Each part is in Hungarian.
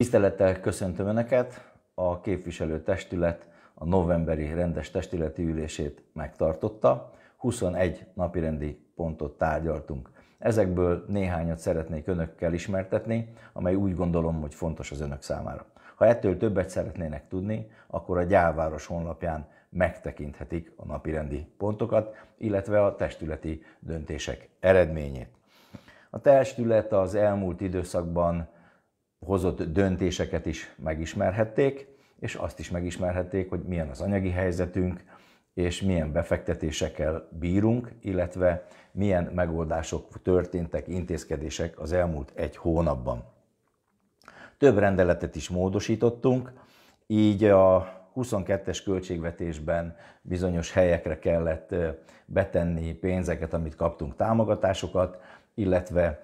Tisztelettel köszöntöm Önöket! A képviselőtestület a novemberi rendes testületi ülését megtartotta. 21 napirendi pontot tárgyaltunk. Ezekből néhányat szeretnék Önökkel ismertetni, amely úgy gondolom, hogy fontos az Önök számára. Ha ettől többet szeretnének tudni, akkor a Gyáváros honlapján megtekinthetik a napirendi pontokat, illetve a testületi döntések eredményét. A testület az elmúlt időszakban hozott döntéseket is megismerhették, és azt is megismerhették, hogy milyen az anyagi helyzetünk, és milyen befektetésekkel bírunk, illetve milyen megoldások történtek, intézkedések az elmúlt egy hónapban. Több rendeletet is módosítottunk, így a 22-es költségvetésben bizonyos helyekre kellett betenni pénzeket, amit kaptunk támogatásokat, illetve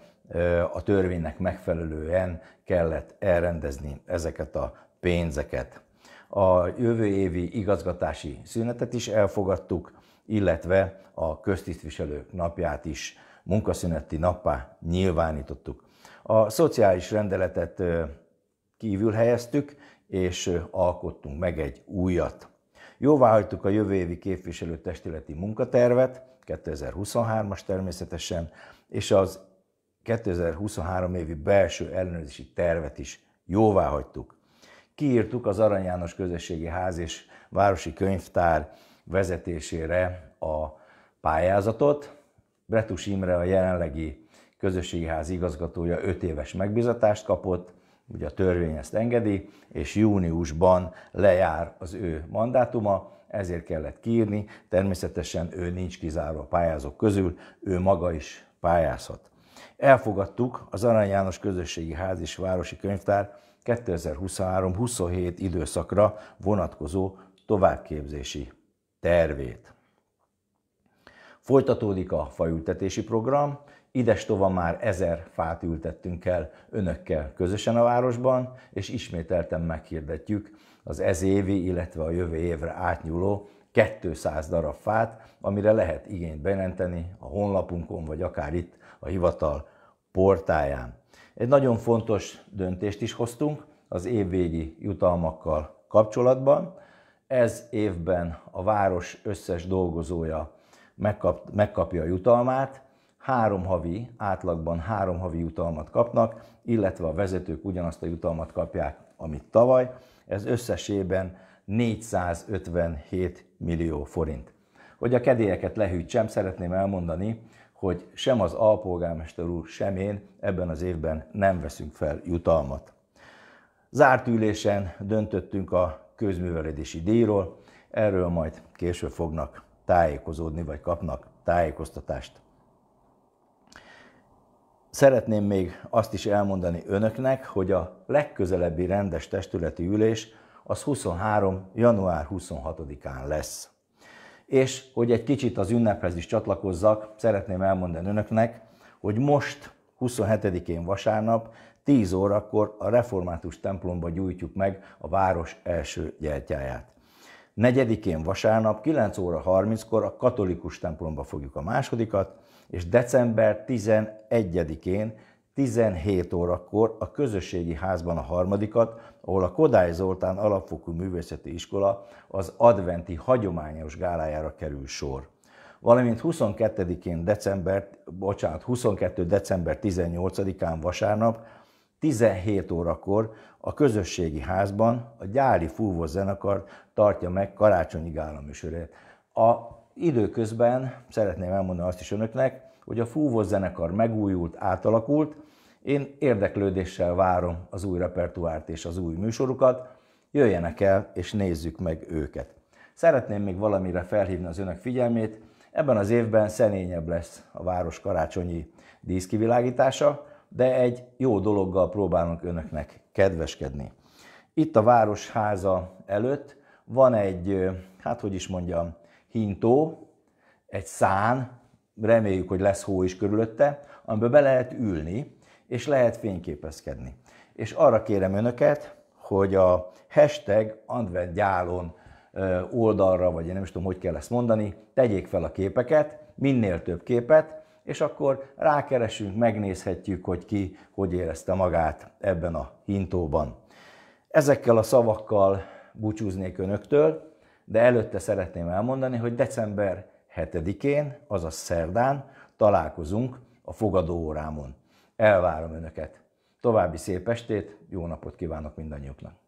a törvénynek megfelelően kellett elrendezni ezeket a pénzeket. A jövő évi igazgatási szünetet is elfogadtuk, illetve a köztisztviselők napját is munkaszüneti nappá nyilvánítottuk. A szociális rendeletet kívül helyeztük, és alkottunk meg egy újat. Jóvá hagytuk a jövő évi képviselőtestületi munkatervet, 2023-as természetesen, és az 2023 évi belső ellenőrzési tervet is jóvá hagytuk. Kiírtuk az Arany János Közösségi Ház és Városi Könyvtár vezetésére a pályázatot. Bretus Imre a jelenlegi közösségi ház igazgatója 5 éves megbizatást kapott, ugye a törvény ezt engedi, és júniusban lejár az ő mandátuma, ezért kellett kiírni, természetesen ő nincs kizárva a pályázók közül, ő maga is pályázhat. Elfogadtuk az Arany János Közösségi Ház és Városi Könyvtár 2023-27 időszakra vonatkozó továbbképzési tervét. Folytatódik a faültetési program, idestova már ezer fát ültettünk el önökkel közösen a városban, és ismételten meghirdetjük az ez évi, illetve a jövő évre átnyúló 200 darab fát, amire lehet igényt bejelenteni a honlapunkon, vagy akár itt a hivatal portáján. Egy nagyon fontos döntést is hoztunk az évvégi jutalmakkal kapcsolatban. Ez évben a város összes dolgozója megkap, megkapja a jutalmát, három havi, átlagban három havi jutalmat kapnak, illetve a vezetők ugyanazt a jutalmat kapják, amit tavaly. Ez összesében 457 millió forint. Hogy a kedélyeket lehűtsem, szeretném elmondani, hogy sem az alpolgármester úr, sem én ebben az évben nem veszünk fel jutalmat. Zárt ülésen döntöttünk a közművelődési díjról, erről majd később fognak tájékozódni, vagy kapnak tájékoztatást. Szeretném még azt is elmondani önöknek, hogy a legközelebbi rendes testületi ülés az 23. január 26-án lesz. És hogy egy kicsit az ünnephez is csatlakozzak, szeretném elmondani önöknek, hogy most, 27-én vasárnap, 10 órakor a református templomba gyújtjuk meg a város első gyertyáját. 4-én vasárnap 9 óra 30-kor a katolikus templomba fogjuk a másodikat, és december 11-én 17 órakor a közösségi házban a harmadikat, ahol a Kodály Zoltán Alapfokú Művészeti Iskola az adventi hagyományos gálájára kerül sor. Valamint 22-én december, bocsánat, 22. december 18-án vasárnap 17 órakor a közösségi házban a gyári fúvó zenekar tartja meg karácsonyi gálaműsörét. A időközben szeretném elmondani azt is önöknek, hogy a fúvós zenekar megújult, átalakult, én érdeklődéssel várom az új repertoárt és az új műsorukat, jöjjenek el és nézzük meg őket. Szeretném még valamire felhívni az önök figyelmét, ebben az évben szenényebb lesz a város karácsonyi díszkivilágítása, de egy jó dologgal próbálunk önöknek kedveskedni. Itt a Városháza előtt van egy, hát hogy is mondjam, hintó, egy szán, reméljük, hogy lesz hó is körülötte, amiben be lehet ülni, és lehet fényképezkedni. És arra kérem önöket, hogy a hashtag Advent gyálon oldalra, vagy én nem is tudom, hogy kell ezt mondani, tegyék fel a képeket, minél több képet, és akkor rákeresünk, megnézhetjük, hogy ki hogy érezte magát ebben a hintóban. Ezekkel a szavakkal búcsúznék önöktől, de előtte szeretném elmondani, hogy december 7-én, azaz szerdán találkozunk a fogadóórámon. Elvárom Önöket. További szép estét, jó napot kívánok mindannyiuknak!